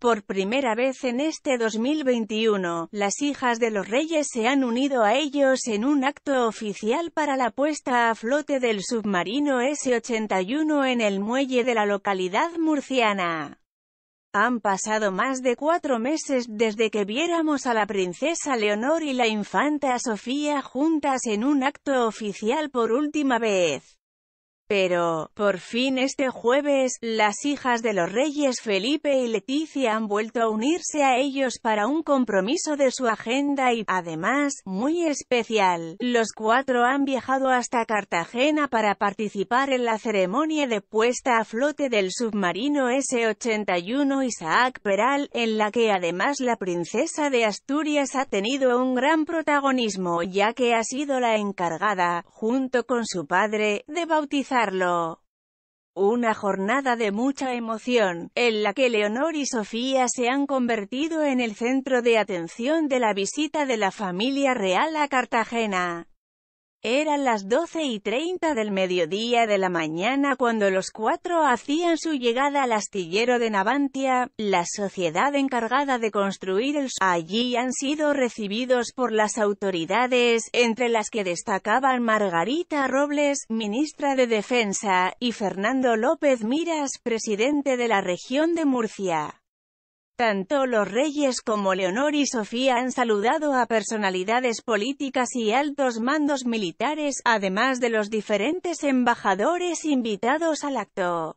Por primera vez en este 2021, las hijas de los reyes se han unido a ellos en un acto oficial para la puesta a flote del submarino S-81 en el muelle de la localidad murciana. Han pasado más de cuatro meses desde que viéramos a la princesa Leonor y la infanta Sofía juntas en un acto oficial por última vez. Pero, por fin este jueves, las hijas de los reyes Felipe y Leticia han vuelto a unirse a ellos para un compromiso de su agenda y, además, muy especial. Los cuatro han viajado hasta Cartagena para participar en la ceremonia de puesta a flote del submarino S-81 Isaac Peral, en la que además la princesa de Asturias ha tenido un gran protagonismo ya que ha sido la encargada, junto con su padre, de bautizar una jornada de mucha emoción, en la que Leonor y Sofía se han convertido en el centro de atención de la visita de la familia real a Cartagena. Eran las 12 y 30 del mediodía de la mañana cuando los cuatro hacían su llegada al astillero de Navantia, la sociedad encargada de construir el Allí han sido recibidos por las autoridades, entre las que destacaban Margarita Robles, ministra de Defensa, y Fernando López Miras, presidente de la región de Murcia. Tanto los reyes como Leonor y Sofía han saludado a personalidades políticas y altos mandos militares, además de los diferentes embajadores invitados al acto.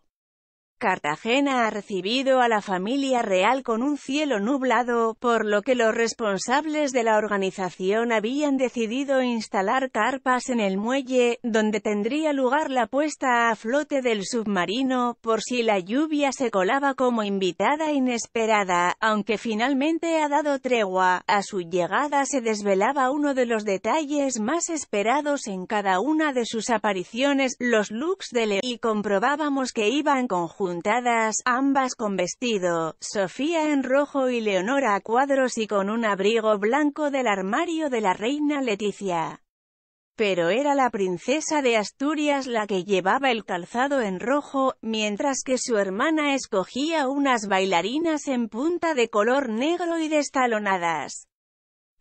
Cartagena ha recibido a la familia real con un cielo nublado, por lo que los responsables de la organización habían decidido instalar carpas en el muelle, donde tendría lugar la puesta a flote del submarino, por si la lluvia se colaba como invitada inesperada, aunque finalmente ha dado tregua. A su llegada se desvelaba uno de los detalles más esperados en cada una de sus apariciones, los looks de Le, y comprobábamos que iban conjuntos puntadas, ambas con vestido, Sofía en rojo y Leonora a cuadros y con un abrigo blanco del armario de la reina Leticia. Pero era la princesa de Asturias la que llevaba el calzado en rojo, mientras que su hermana escogía unas bailarinas en punta de color negro y destalonadas.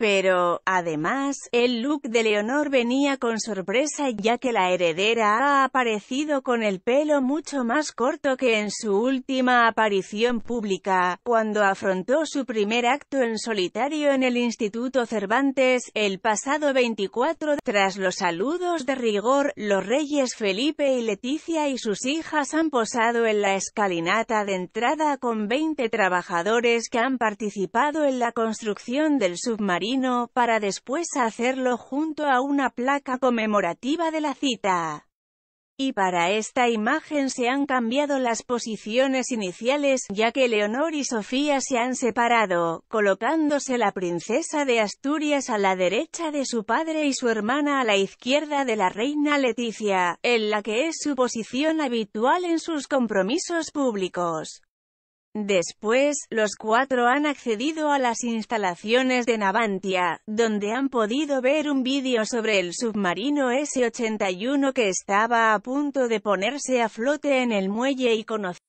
Pero, además, el look de Leonor venía con sorpresa ya que la heredera ha aparecido con el pelo mucho más corto que en su última aparición pública, cuando afrontó su primer acto en solitario en el Instituto Cervantes, el pasado 24 Tras los saludos de rigor, los reyes Felipe y Leticia y sus hijas han posado en la escalinata de entrada con 20 trabajadores que han participado en la construcción del submarino para después hacerlo junto a una placa conmemorativa de la cita. Y para esta imagen se han cambiado las posiciones iniciales, ya que Leonor y Sofía se han separado, colocándose la princesa de Asturias a la derecha de su padre y su hermana a la izquierda de la reina Leticia, en la que es su posición habitual en sus compromisos públicos. Después, los cuatro han accedido a las instalaciones de Navantia, donde han podido ver un vídeo sobre el submarino S-81 que estaba a punto de ponerse a flote en el muelle y conocer